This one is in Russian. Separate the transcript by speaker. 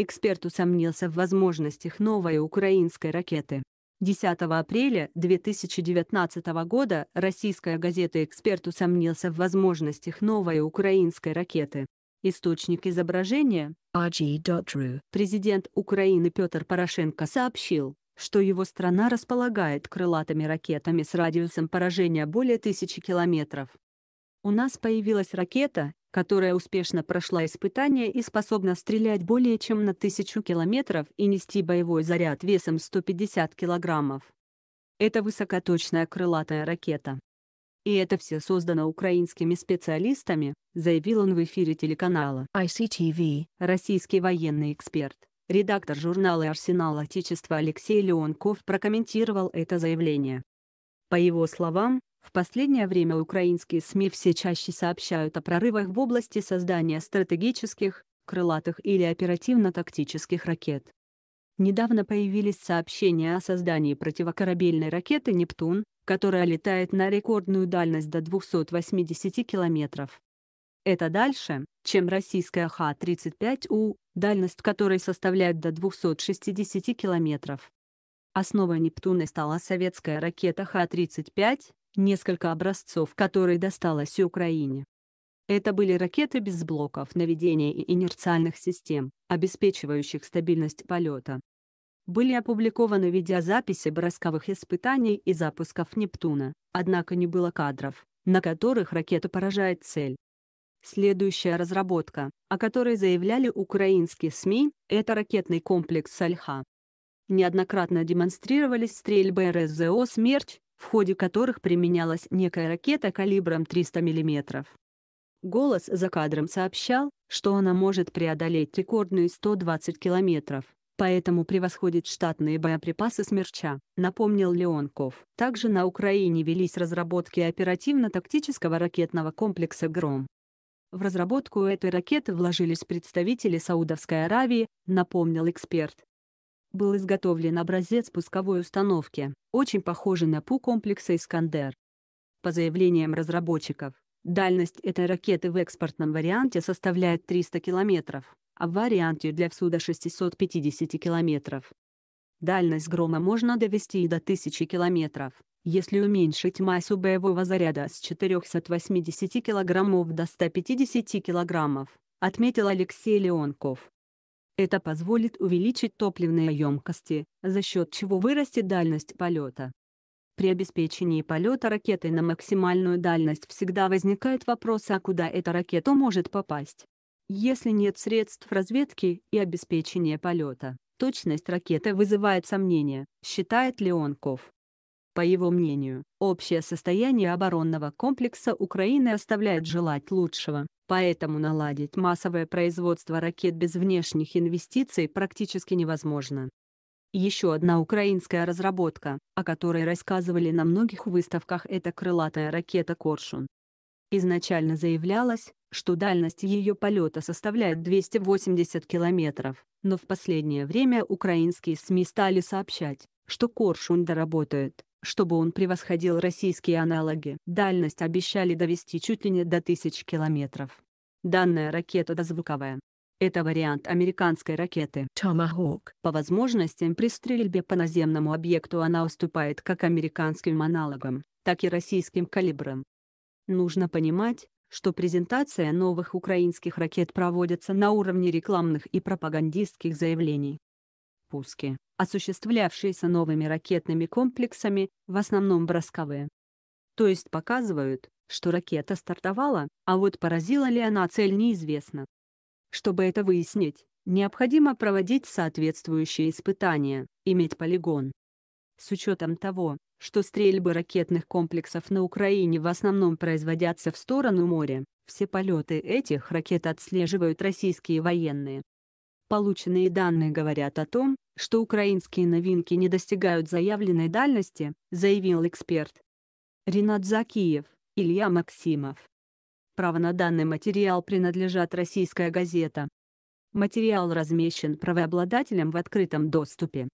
Speaker 1: Эксперт усомнился в возможностях новой украинской ракеты. 10 апреля 2019 года российская газета «Эксперт» усомнился в возможностях новой украинской ракеты. Источник изображения RG.ru. Президент Украины Петр Порошенко сообщил, что его страна располагает крылатыми ракетами с радиусом поражения более тысячи километров. У нас появилась ракета, которая успешно прошла испытание и способна стрелять более чем на тысячу километров и нести боевой заряд весом 150 килограммов. Это высокоточная крылатая ракета. И это все создано украинскими специалистами, заявил он в эфире телеканала ICTV. Российский военный эксперт, редактор журнала «Арсенал Отечества» Алексей Леонков прокомментировал это заявление. По его словам, в последнее время украинские СМИ все чаще сообщают о прорывах в области создания стратегических, крылатых или оперативно-тактических ракет. Недавно появились сообщения о создании противокорабельной ракеты «Нептун», которая летает на рекордную дальность до 280 километров. Это дальше, чем российская Х-35У, дальность которой составляет до 260 километров. Основой «Нептуна» стала советская ракета Х-35, несколько образцов, которые досталось Украине. Это были ракеты без блоков наведения и инерциальных систем, обеспечивающих стабильность полета. Были опубликованы видеозаписи бросковых испытаний и запусков Нептуна, однако не было кадров, на которых ракета поражает цель. Следующая разработка, о которой заявляли украинские СМИ, это ракетный комплекс «Сальха». Неоднократно демонстрировались стрельбы РСЗО «Смерть» в ходе которых применялась некая ракета калибром 300 мм. Голос за кадром сообщал, что она может преодолеть рекордную 120 километров, поэтому превосходит штатные боеприпасы «Смерча», напомнил Леонков. Также на Украине велись разработки оперативно-тактического ракетного комплекса «Гром». В разработку этой ракеты вложились представители Саудовской Аравии, напомнил эксперт был изготовлен образец пусковой установки, очень похожий на ПУ комплекса «Искандер». По заявлениям разработчиков, дальность этой ракеты в экспортном варианте составляет 300 километров, а в варианте для всуда 650 километров. Дальность грома можно довести и до 1000 километров, если уменьшить массу боевого заряда с 480 кг до 150 кг, отметил Алексей Леонков. Это позволит увеличить топливные емкости, за счет чего вырастет дальность полета. При обеспечении полета ракетой на максимальную дальность всегда возникает вопрос, а куда эта ракета может попасть. Если нет средств разведки и обеспечения полета, точность ракеты вызывает сомнения, считает Леонков. По его мнению, общее состояние оборонного комплекса Украины оставляет желать лучшего, поэтому наладить массовое производство ракет без внешних инвестиций практически невозможно. Еще одна украинская разработка, о которой рассказывали на многих выставках, это крылатая ракета «Коршун». Изначально заявлялось, что дальность ее полета составляет 280 километров, но в последнее время украинские СМИ стали сообщать, что «Коршун» доработает, чтобы он превосходил российские аналоги. Дальность обещали довести чуть ли не до 1000 километров. Данная ракета дозвуковая. Это вариант американской ракеты Tomahawk. По возможностям при стрельбе по наземному объекту она уступает как американским аналогам, так и российским калибрам. Нужно понимать, что презентация новых украинских ракет проводится на уровне рекламных и пропагандистских заявлений пуски, осуществлявшиеся новыми ракетными комплексами, в основном бросковые. То есть показывают, что ракета стартовала, а вот поразила ли она цель неизвестно. Чтобы это выяснить, необходимо проводить соответствующие испытания, иметь полигон. С учетом того, что стрельбы ракетных комплексов на Украине в основном производятся в сторону моря, все полеты этих ракет отслеживают российские военные. Полученные данные говорят о том, что украинские новинки не достигают заявленной дальности, заявил эксперт. Ренат Закиев, Илья Максимов. Право на данный материал принадлежат российская газета. Материал размещен правообладателем в открытом доступе.